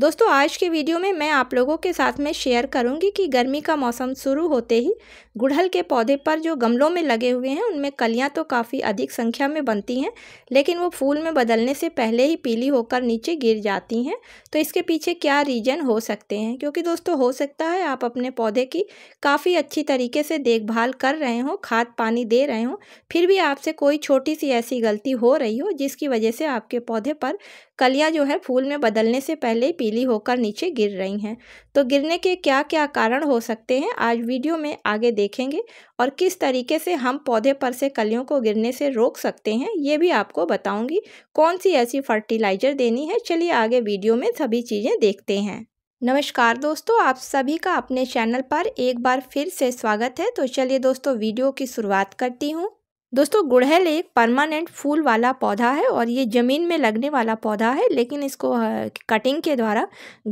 दोस्तों आज के वीडियो में मैं आप लोगों के साथ में शेयर करूंगी कि गर्मी का मौसम शुरू होते ही गुड़हल के पौधे पर जो गमलों में लगे हुए हैं उनमें कलियां तो काफ़ी अधिक संख्या में बनती हैं लेकिन वो फूल में बदलने से पहले ही पीली होकर नीचे गिर जाती हैं तो इसके पीछे क्या रीजन हो सकते हैं क्योंकि दोस्तों हो सकता है आप अपने पौधे की काफ़ी अच्छी तरीके से देखभाल कर रहे हों खाद पानी दे रहे हों फिर भी आपसे कोई छोटी सी ऐसी गलती हो रही हो जिसकी वजह से आपके पौधे पर कलियाँ जो है फूल में बदलने से पहले पीली गीली होकर नीचे गिर रही हैं तो गिरने के क्या क्या कारण हो सकते हैं आज वीडियो में आगे देखेंगे और किस तरीके से हम पौधे पर से कलियों को गिरने से रोक सकते हैं ये भी आपको बताऊंगी कौन सी ऐसी फर्टिलाइज़र देनी है चलिए आगे वीडियो में सभी चीज़ें देखते हैं नमस्कार दोस्तों आप सभी का अपने चैनल पर एक बार फिर से स्वागत है तो चलिए दोस्तों वीडियो की शुरुआत करती हूँ दोस्तों गुड़हल एक परमानेंट फूल वाला पौधा है और ये ज़मीन में लगने वाला पौधा है लेकिन इसको कटिंग के द्वारा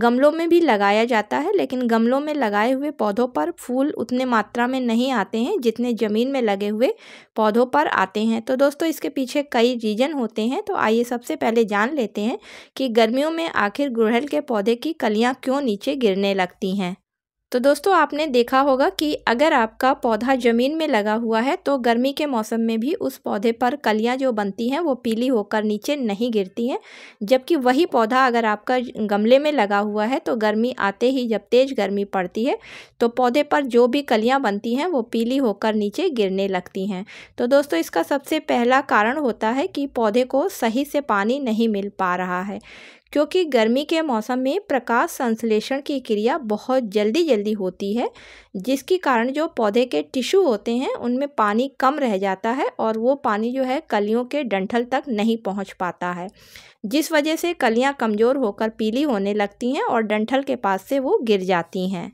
गमलों में भी लगाया जाता है लेकिन गमलों में लगाए हुए पौधों पर फूल उतने मात्रा में नहीं आते हैं जितने ज़मीन में लगे हुए पौधों पर आते हैं तो दोस्तों इसके पीछे कई रीजन होते हैं तो आइए सबसे पहले जान लेते हैं कि गर्मियों में आखिर गुड़हल के पौधे की कलियाँ क्यों नीचे गिरने लगती हैं तो दोस्तों आपने देखा होगा कि अगर आपका पौधा ज़मीन में लगा हुआ है तो गर्मी के मौसम में भी उस पौधे पर कलियां जो बनती हैं वो पीली होकर नीचे नहीं गिरती हैं जबकि वही पौधा अगर आपका गमले में लगा हुआ है तो गर्मी आते ही जब तेज़ गर्मी पड़ती है तो पौधे पर जो भी कलियाँ बनती हैं वो पीली होकर नीचे गिरने लगती हैं तो दोस्तों इसका सबसे पहला कारण होता है कि पौधे को सही से पानी नहीं मिल पा रहा है क्योंकि गर्मी के मौसम में प्रकाश संश्लेषण की क्रिया बहुत जल्दी जल्दी होती है जिसके कारण जो पौधे के टिश्यू होते हैं उनमें पानी कम रह जाता है और वो पानी जो है कलियों के डंठल तक नहीं पहुंच पाता है जिस वजह से कलियां कमज़ोर होकर पीली होने लगती हैं और डंठल के पास से वो गिर जाती हैं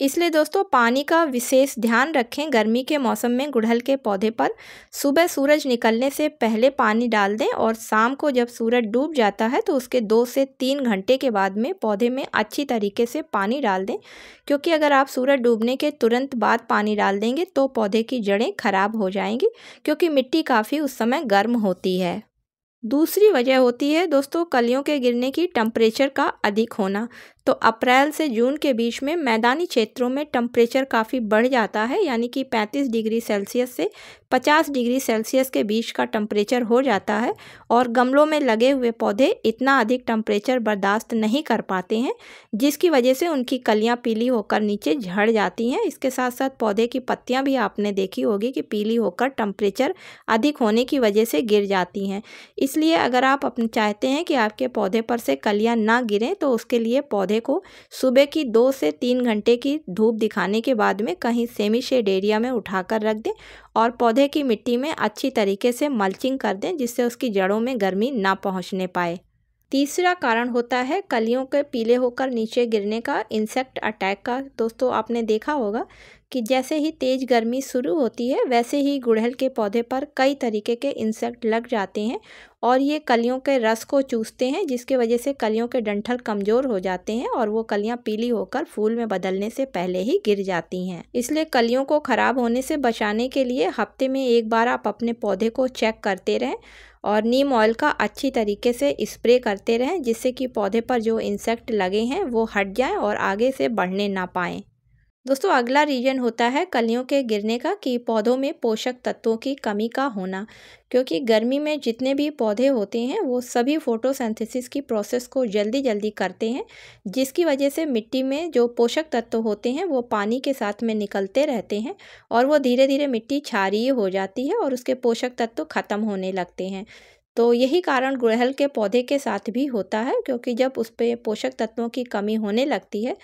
इसलिए दोस्तों पानी का विशेष ध्यान रखें गर्मी के मौसम में गुड़हल के पौधे पर सुबह सूरज निकलने से पहले पानी डाल दें और शाम को जब सूरज डूब जाता है तो उसके दो से तीन घंटे के बाद में पौधे में अच्छी तरीके से पानी डाल दें क्योंकि अगर आप सूरज डूबने के तुरंत बाद पानी डाल देंगे तो पौधे की जड़ें खराब हो जाएंगी क्योंकि मिट्टी काफ़ी उस समय गर्म होती है दूसरी वजह होती है दोस्तों कलियों के गिरने की टम्परेचर का अधिक होना तो अप्रैल से जून के बीच में मैदानी क्षेत्रों में टम्परेचर काफ़ी बढ़ जाता है यानी कि 35 डिग्री सेल्सियस से 50 डिग्री सेल्सियस के बीच का टम्परेचर हो जाता है और गमलों में लगे हुए पौधे इतना अधिक टम्परेचर बर्दाश्त नहीं कर पाते हैं जिसकी वजह से उनकी कलियाँ पीली होकर नीचे झड़ जाती हैं इसके साथ साथ पौधे की पत्तियाँ भी आपने देखी होगी कि पीली होकर टम्परेचर अधिक होने की वजह से गिर जाती हैं इस इसलिए अगर आप अपने चाहते हैं कि आपके पौधे पर से कलियां ना गिरें तो उसके लिए पौधे को सुबह की दो से तीन घंटे की धूप दिखाने के बाद में कहीं सेमी शेड एरिया में उठाकर रख दें और पौधे की मिट्टी में अच्छी तरीके से मल्चिंग कर दें जिससे उसकी जड़ों में गर्मी ना पहुँचने पाए तीसरा कारण होता है कलियों के पीले होकर नीचे गिरने का इंसेक्ट अटैक का दोस्तों आपने देखा होगा कि जैसे ही तेज़ गर्मी शुरू होती है वैसे ही गुड़हल के पौधे पर कई तरीके के इंसेक्ट लग जाते हैं और ये कलियों के रस को चूसते हैं जिसके वजह से कलियों के डंठल कमज़ोर हो जाते हैं और वो कलियाँ पीली होकर फूल में बदलने से पहले ही गिर जाती हैं इसलिए कलियों को ख़राब होने से बचाने के लिए हफ्ते में एक बार आप अपने पौधे को चेक करते रहें और नीम ऑयल का अच्छी तरीके से स्प्रे करते रहें जिससे कि पौधे पर जो इंसेक्ट लगे हैं वो हट जाएँ और आगे से बढ़ने ना पाएँ दोस्तों अगला रीजन होता है कलियों के गिरने का कि पौधों में पोषक तत्वों की कमी का होना क्योंकि गर्मी में जितने भी पौधे होते हैं वो सभी फोटोसिंथेसिस की प्रोसेस को जल्दी जल्दी करते हैं जिसकी वजह से मिट्टी में जो पोषक तत्व होते हैं वो पानी के साथ में निकलते रहते हैं और वो धीरे धीरे मिट्टी क्षारीय हो जाती है और उसके पोषक तत्व ख़त्म होने लगते हैं तो यही कारण गुड़हल के पौधे के साथ भी होता है क्योंकि जब उस पर पोषक तत्वों की कमी होने लगती है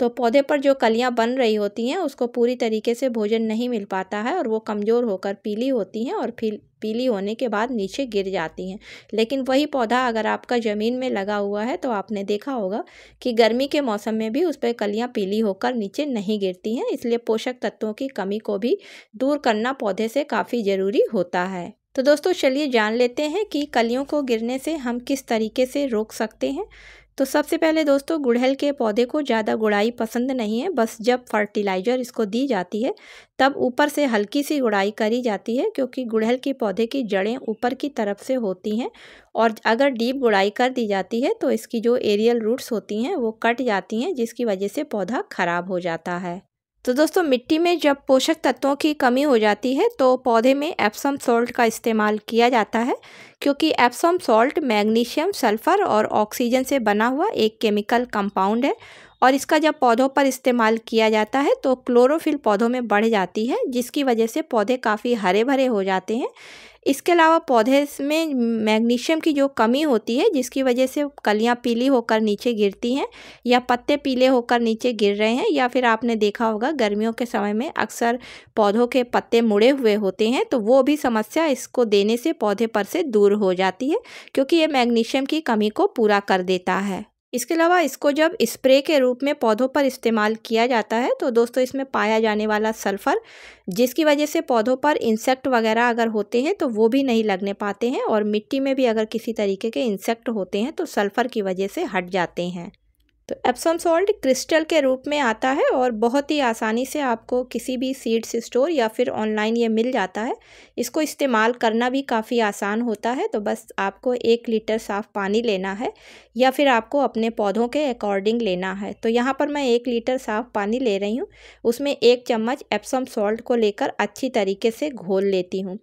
तो पौधे पर जो कलियां बन रही होती हैं उसको पूरी तरीके से भोजन नहीं मिल पाता है और वो कमज़ोर होकर पीली होती हैं और फिर पीली होने के बाद नीचे गिर जाती हैं लेकिन वही पौधा अगर आपका ज़मीन में लगा हुआ है तो आपने देखा होगा कि गर्मी के मौसम में भी उस पर कलियाँ पीली होकर नीचे नहीं गिरती हैं इसलिए पोषक तत्वों की कमी को भी दूर करना पौधे से काफ़ी ज़रूरी होता है तो दोस्तों चलिए जान लेते हैं कि कलियों को गिरने से हम किस तरीके से रोक सकते हैं तो सबसे पहले दोस्तों गुड़हल के पौधे को ज़्यादा गुड़ाई पसंद नहीं है बस जब फर्टिलाइज़र इसको दी जाती है तब ऊपर से हल्की सी गुड़ाई करी जाती है क्योंकि गुड़हल के पौधे की जड़ें ऊपर की तरफ से होती हैं और अगर डीप गुड़ाई कर दी जाती है तो इसकी जो एरियल रूट्स होती हैं वो कट जाती हैं जिसकी वजह से पौधा ख़राब हो जाता है तो दोस्तों मिट्टी में जब पोषक तत्वों की कमी हो जाती है तो पौधे में एप्सम सॉल्ट का इस्तेमाल किया जाता है क्योंकि एप्सम सॉल्ट मैग्नीशियम सल्फ़र और ऑक्सीजन से बना हुआ एक केमिकल कंपाउंड है और इसका जब पौधों पर इस्तेमाल किया जाता है तो क्लोरोफिल पौधों में बढ़ जाती है जिसकी वजह से पौधे काफ़ी हरे भरे हो जाते हैं इसके अलावा पौधे में मैग्नीशियम की जो कमी होती है जिसकी वजह से कलियां पीली होकर नीचे गिरती हैं या पत्ते पीले होकर नीचे गिर रहे हैं या फिर आपने देखा होगा गर्मियों के समय में अक्सर पौधों के पत्ते मुड़े हुए होते हैं तो वो भी समस्या इसको देने से पौधे पर से दूर हो जाती है क्योंकि ये मैग्नीशियम की कमी को पूरा कर देता है इसके अलावा इसको जब स्प्रे के रूप में पौधों पर इस्तेमाल किया जाता है तो दोस्तों इसमें पाया जाने वाला सल्फ़र जिसकी वजह से पौधों पर इंसेक्ट वगैरह अगर होते हैं तो वो भी नहीं लगने पाते हैं और मिट्टी में भी अगर किसी तरीके के इंसेक्ट होते हैं तो सल्फ़र की वजह से हट जाते हैं तो एप्सम सॉल्ट क्रिस्टल के रूप में आता है और बहुत ही आसानी से आपको किसी भी सीड्स स्टोर या फिर ऑनलाइन ये मिल जाता है इसको इस्तेमाल करना भी काफ़ी आसान होता है तो बस आपको एक लीटर साफ़ पानी लेना है या फिर आपको अपने पौधों के अकॉर्डिंग लेना है तो यहाँ पर मैं एक लीटर साफ़ पानी ले रही हूँ उसमें एक चम्मच एप्सम सॉल्ट को लेकर अच्छी तरीके से घोल लेती हूँ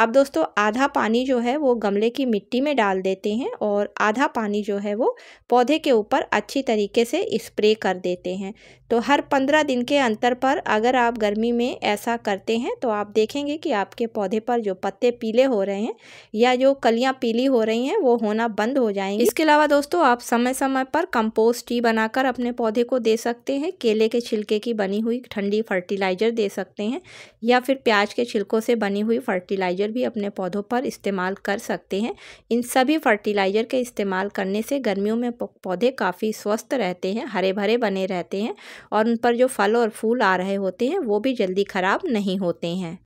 अब दोस्तों आधा पानी जो है वो गमले की मिट्टी में डाल देते हैं और आधा पानी जो है वो पौधे के ऊपर अच्छी तरीके से स्प्रे कर देते हैं तो हर पंद्रह दिन के अंतर पर अगर आप गर्मी में ऐसा करते हैं तो आप देखेंगे कि आपके पौधे पर जो पत्ते पीले हो रहे हैं या जो कलियाँ पीली हो रही हैं वो होना बंद हो जाएंगी इसके अलावा दोस्तों आप समय समय पर कंपोस्ट टी बनाकर अपने पौधे को दे सकते हैं केले के छिलके की बनी हुई ठंडी फर्टिलाइज़र दे सकते हैं या फिर प्याज के छिलकों से बनी हुई फर्टिलाइज़र फर्टिलाइज़र भी अपने पौधों पर इस्तेमाल कर सकते हैं इन सभी फर्टिलाइज़र के इस्तेमाल करने से गर्मियों में पौधे काफ़ी स्वस्थ रहते हैं हरे भरे बने रहते हैं और उन पर जो फल और फूल आ रहे होते हैं वो भी जल्दी ख़राब नहीं होते हैं